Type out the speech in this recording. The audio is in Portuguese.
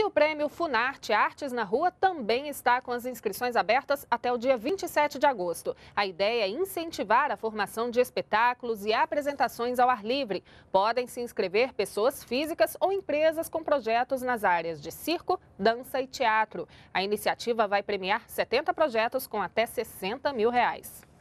E o prêmio Funarte Artes na Rua também está com as inscrições abertas até o dia 27 de agosto. A ideia é incentivar a formação de espetáculos e apresentações ao ar livre. Podem se inscrever pessoas físicas ou empresas com projetos nas áreas de circo, dança e teatro. A iniciativa vai premiar 70 projetos com até 60 mil reais.